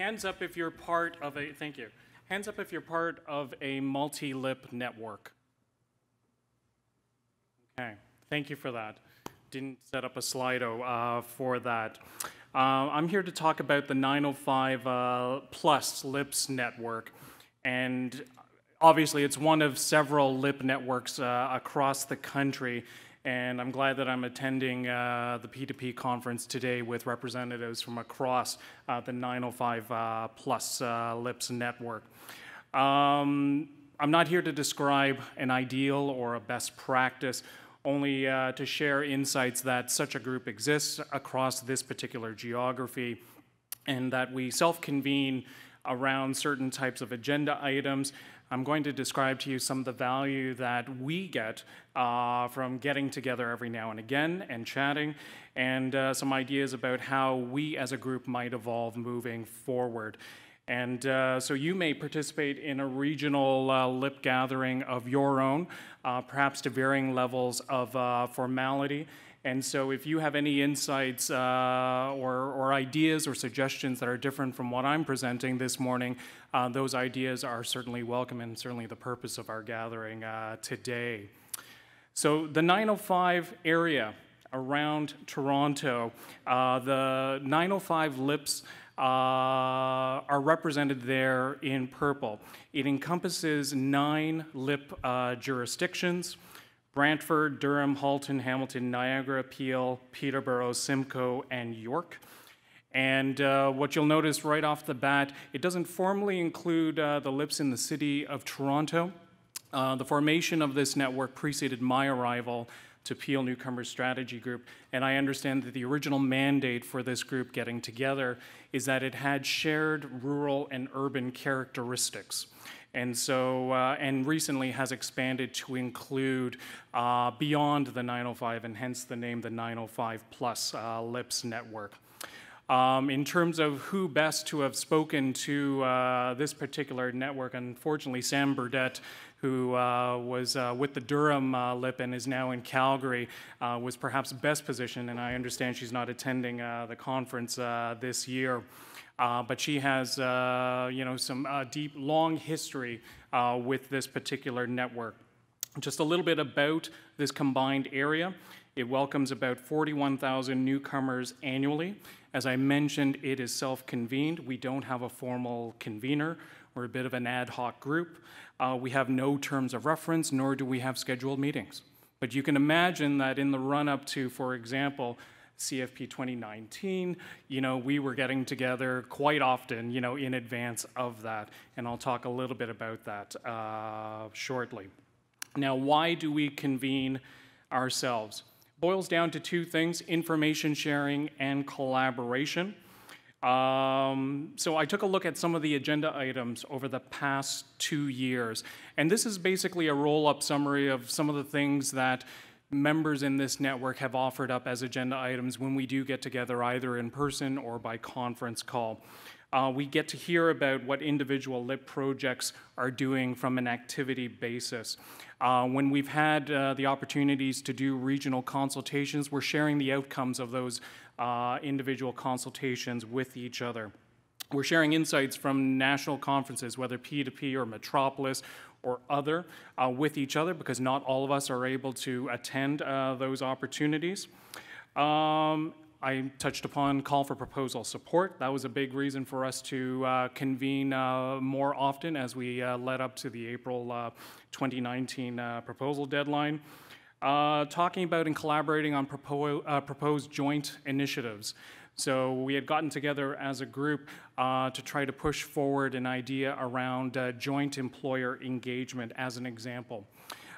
Hands up if you're part of a, thank you. Hands up if you're part of a multi-lip network. Okay, thank you for that. Didn't set up a Slido uh, for that. Uh, I'm here to talk about the 905 uh, Plus LIPS network. And obviously, it's one of several LIP networks uh, across the country and I'm glad that I'm attending uh, the P2P conference today with representatives from across uh, the 905 uh, Plus uh, LIPS network. Um, I'm not here to describe an ideal or a best practice, only uh, to share insights that such a group exists across this particular geography and that we self-convene around certain types of agenda items. I'm going to describe to you some of the value that we get uh, from getting together every now and again and chatting, and uh, some ideas about how we as a group might evolve moving forward. And uh, so you may participate in a regional uh, lip gathering of your own, uh, perhaps to varying levels of uh, formality. And so if you have any insights uh, or, or, ideas or suggestions that are different from what I'm presenting this morning, uh, those ideas are certainly welcome and certainly the purpose of our gathering uh, today. So the 905 area around Toronto, uh, the 905 lips uh, are represented there in purple. It encompasses nine lip uh, jurisdictions. Brantford, Durham, Halton, Hamilton, Niagara, Peel, Peterborough, Simcoe, and York. And uh, what you'll notice right off the bat, it doesn't formally include uh, the LIPS in the city of Toronto. Uh, the formation of this network preceded my arrival to Peel Newcomer Strategy Group, and I understand that the original mandate for this group getting together is that it had shared rural and urban characteristics and so uh, and recently has expanded to include uh, beyond the 905 and hence the name the 905 plus uh, lips network um, in terms of who best to have spoken to uh, this particular network, unfortunately, Sam Burdett, who uh, was uh, with the Durham uh, LIP and is now in Calgary, uh, was perhaps best positioned, and I understand she's not attending uh, the conference this year. Uh, but she has, uh, you know, some uh, deep, long history uh, with this particular network. Just a little bit about this combined area. It welcomes about 41,000 newcomers annually. As I mentioned, it is self-convened. We don't have a formal convener. We're a bit of an ad hoc group. Uh, we have no terms of reference, nor do we have scheduled meetings. But you can imagine that in the run-up to, for example, CFP 2019, you know, we were getting together quite often, you know, in advance of that, and I'll talk a little bit about that uh, shortly. Now, why do we convene ourselves? Boils down to two things, information sharing and collaboration. Um, so I took a look at some of the agenda items over the past two years, and this is basically a roll-up summary of some of the things that members in this network have offered up as agenda items when we do get together either in person or by conference call. Uh, we get to hear about what individual LIP projects are doing from an activity basis. Uh, when we've had uh, the opportunities to do regional consultations, we're sharing the outcomes of those uh, individual consultations with each other. We're sharing insights from national conferences, whether P2P or Metropolis or other, uh, with each other because not all of us are able to attend uh, those opportunities. Um, I touched upon call for proposal support. That was a big reason for us to uh, convene uh, more often as we uh, led up to the April uh, 2019 uh, proposal deadline. Uh, talking about and collaborating on propo proposed joint initiatives. So we had gotten together as a group uh, to try to push forward an idea around uh, joint employer engagement as an example.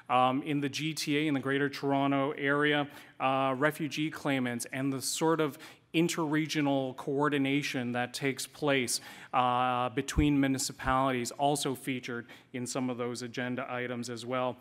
Um, in the GTA, in the Greater Toronto Area, uh, refugee claimants and the sort of interregional coordination that takes place uh, between municipalities also featured in some of those agenda items as well.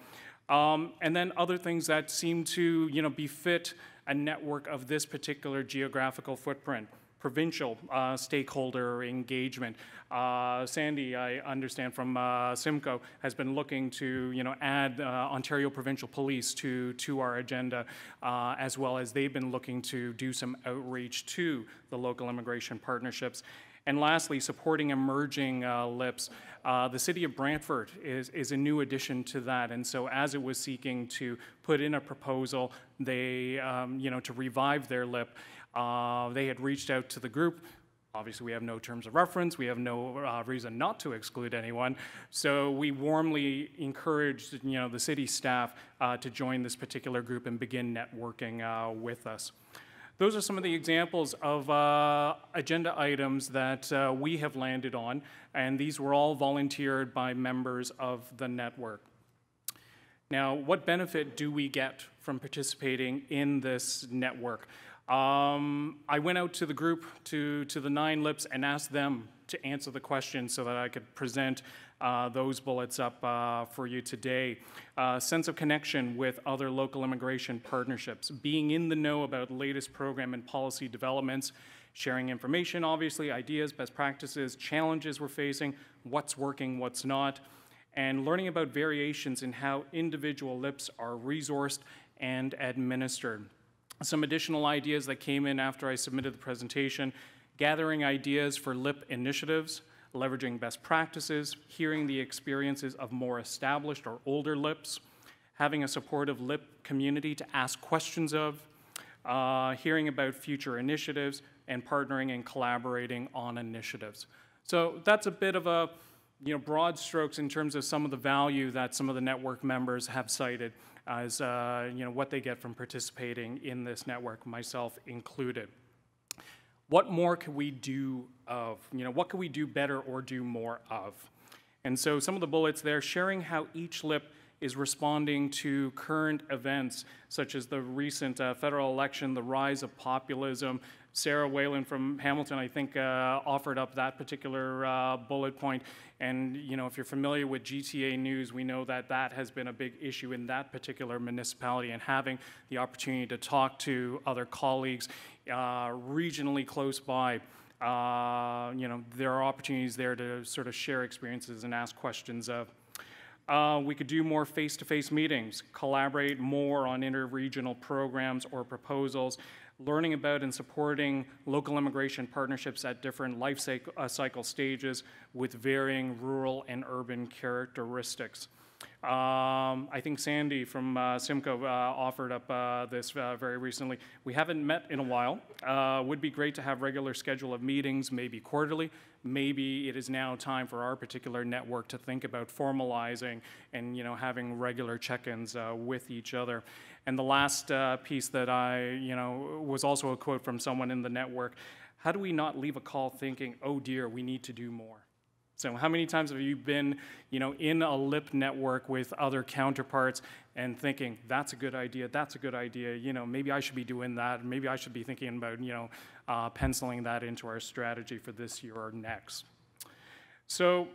Um, and then other things that seem to you know, befit a network of this particular geographical footprint provincial uh, stakeholder engagement. Uh, Sandy, I understand from uh, Simcoe, has been looking to you know add uh, Ontario Provincial Police to to our agenda, uh, as well as they've been looking to do some outreach to the local immigration partnerships. And lastly, supporting emerging uh, LIPS. Uh, the city of Brantford is, is a new addition to that. And so as it was seeking to put in a proposal, they, um, you know, to revive their LIP, uh, they had reached out to the group. Obviously, we have no terms of reference. We have no uh, reason not to exclude anyone. So we warmly encouraged, you know, the city staff uh, to join this particular group and begin networking uh, with us those are some of the examples of uh, agenda items that uh, we have landed on, and these were all volunteered by members of the network. Now, what benefit do we get from participating in this network? Um, I went out to the group, to, to the Nine Lips, and asked them to answer the question so that I could present uh, those bullets up uh, for you today. Uh, sense of connection with other local immigration partnerships, being in the know about latest program and policy developments, sharing information, obviously, ideas, best practices, challenges we're facing, what's working, what's not, and learning about variations in how individual LIPs are resourced and administered. Some additional ideas that came in after I submitted the presentation, gathering ideas for LIP initiatives, leveraging best practices, hearing the experiences of more established or older LIPs, having a supportive LIP community to ask questions of, uh, hearing about future initiatives, and partnering and collaborating on initiatives. So that's a bit of a you know, broad strokes in terms of some of the value that some of the network members have cited as uh, you know, what they get from participating in this network, myself included what more could we do of? You know, what can we do better or do more of? And so some of the bullets there, sharing how each LIP is responding to current events such as the recent uh, federal election, the rise of populism, Sarah Whalen from Hamilton, I think, uh, offered up that particular uh, bullet point. And you know, if you're familiar with GTA news, we know that that has been a big issue in that particular municipality. And having the opportunity to talk to other colleagues uh, regionally close by. Uh, you know, there are opportunities there to sort of share experiences and ask questions of. Uh, we could do more face-to-face -face meetings, collaborate more on interregional programs or proposals learning about and supporting local immigration partnerships at different life uh, cycle, stages with varying rural and urban characteristics. Um, I think Sandy from uh, Simco uh, offered up uh, this uh, very recently. We haven't met in a while. Uh, would be great to have regular schedule of meetings, maybe quarterly. Maybe it is now time for our particular network to think about formalizing and you know having regular check-ins uh, with each other. And the last piece that I you know was also a quote from someone in the network. How do we not leave a call thinking, oh dear, we need to do more? So how many times have you been, you know, in a lip network with other counterparts and thinking, that's a good idea, that's a good idea, you know, maybe I should be doing that, maybe I should be thinking about, you know, uh, penciling that into our strategy for this year or next. So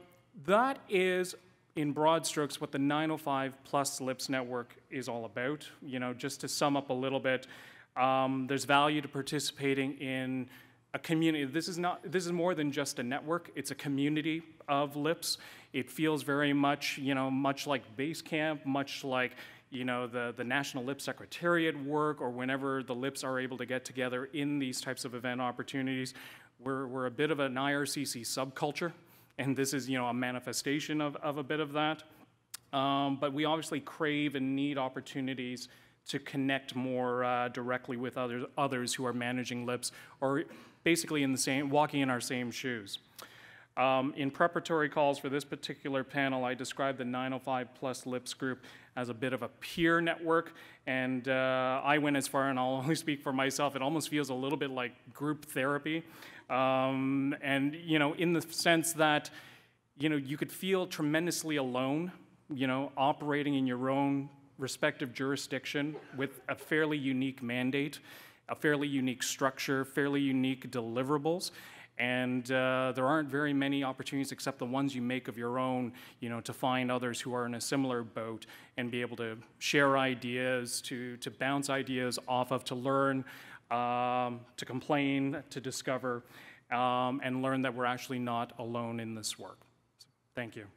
that is in broad strokes what the 905 plus lips network is all about. You know, just to sum up a little bit, um, there's value to participating in a community. This is not. This is more than just a network. It's a community of lips. It feels very much, you know, much like Basecamp, much like you know the the National Lip Secretariat work, or whenever the lips are able to get together in these types of event opportunities. We're we're a bit of an IRCC subculture, and this is you know a manifestation of of a bit of that. Um, but we obviously crave and need opportunities to connect more uh, directly with others, others who are managing lips or basically in the same, walking in our same shoes. Um, in preparatory calls for this particular panel, I described the 905 Plus LIPS group as a bit of a peer network, and uh, I went as far, and I'll only speak for myself, it almost feels a little bit like group therapy. Um, and, you know, in the sense that, you know, you could feel tremendously alone, you know, operating in your own respective jurisdiction with a fairly unique mandate, a fairly unique structure, fairly unique deliverables. And uh, there aren't very many opportunities except the ones you make of your own, you know, to find others who are in a similar boat and be able to share ideas, to, to bounce ideas off of, to learn, um, to complain, to discover, um, and learn that we're actually not alone in this work. So, thank you.